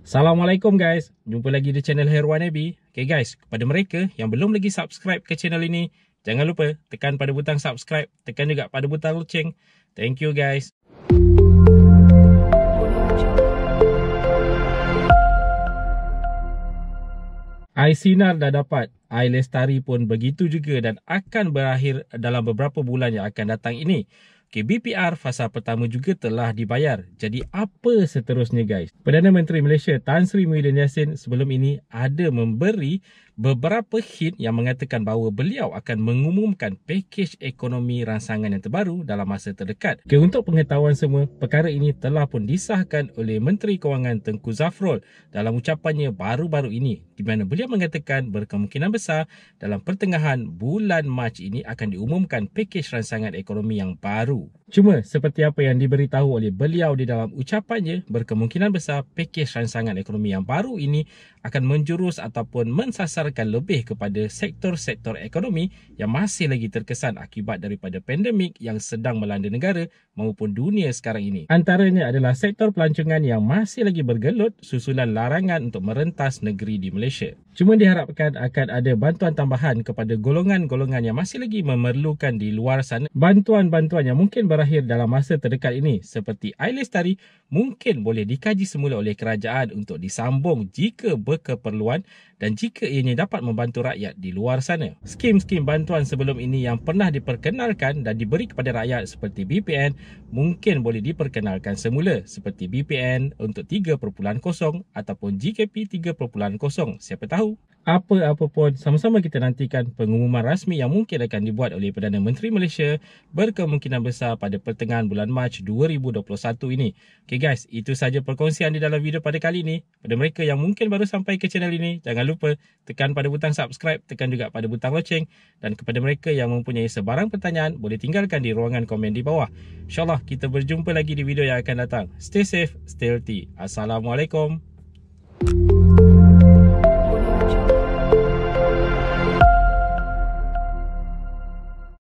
Assalamualaikum guys. Jumpa lagi di channel Herwan Abi. Okay guys, kepada mereka yang belum lagi subscribe ke channel ini, jangan lupa tekan pada butang subscribe, tekan juga pada butang loceng. Thank you guys. Air sinar dah dapat. Air lestari pun begitu juga dan akan berakhir dalam beberapa bulan yang akan datang ini. KBPR fasa pertama juga telah dibayar. Jadi apa seterusnya guys? Perdana Menteri Malaysia Tan Sri Muhyiddin Yassin sebelum ini ada memberi beberapa hint yang mengatakan bahawa beliau akan mengumumkan pakej ekonomi rangsangan yang terbaru dalam masa terdekat. Okay, untuk pengetahuan semua, perkara ini telah pun disahkan oleh Menteri Kewangan Tengku Zafrul dalam ucapannya baru-baru ini di mana beliau mengatakan berkemungkinan besar dalam pertengahan bulan Mac ini akan diumumkan pakej rangsangan ekonomi yang baru. Cuma seperti apa yang diberitahu oleh beliau di dalam ucapannya, berkemungkinan besar pakej rangsangan ekonomi yang baru ini akan menjurus ataupun mensasarkan lebih kepada sektor-sektor ekonomi yang masih lagi terkesan akibat daripada pandemik yang sedang melanda negara maupun dunia sekarang ini. Antaranya adalah sektor pelancongan yang masih lagi bergelut susunan larangan untuk merentas negeri di Malaysia. Cuma diharapkan akan ada bantuan tambahan kepada golongan-golongan yang masih lagi memerlukan di luar sana. Bantuan-bantuan yang mungkin ber- berakhir dalam masa terdekat ini seperti Air Lestari mungkin boleh dikaji semula oleh kerajaan untuk disambung jika berkeperluan dan jika ianya dapat membantu rakyat di luar sana. Skim-skim bantuan sebelum ini yang pernah diperkenalkan dan diberi kepada rakyat seperti BPN mungkin boleh diperkenalkan semula seperti BPN untuk 3.0 ataupun GKP 3.0 siapa tahu apa-apa pun sama-sama kita nantikan pengumuman rasmi yang mungkin akan dibuat oleh Perdana Menteri Malaysia berkemungkinan besar pada pertengahan bulan Mac 2021 ini. Okay guys, itu sahaja perkongsian di dalam video pada kali ini. Pada mereka yang mungkin baru sampai ke channel ini, jangan lupa tekan pada butang subscribe, tekan juga pada butang loceng dan kepada mereka yang mempunyai sebarang pertanyaan, boleh tinggalkan di ruangan komen di bawah. InsyaAllah kita berjumpa lagi di video yang akan datang. Stay safe, stay healthy. Assalamualaikum. Thank you.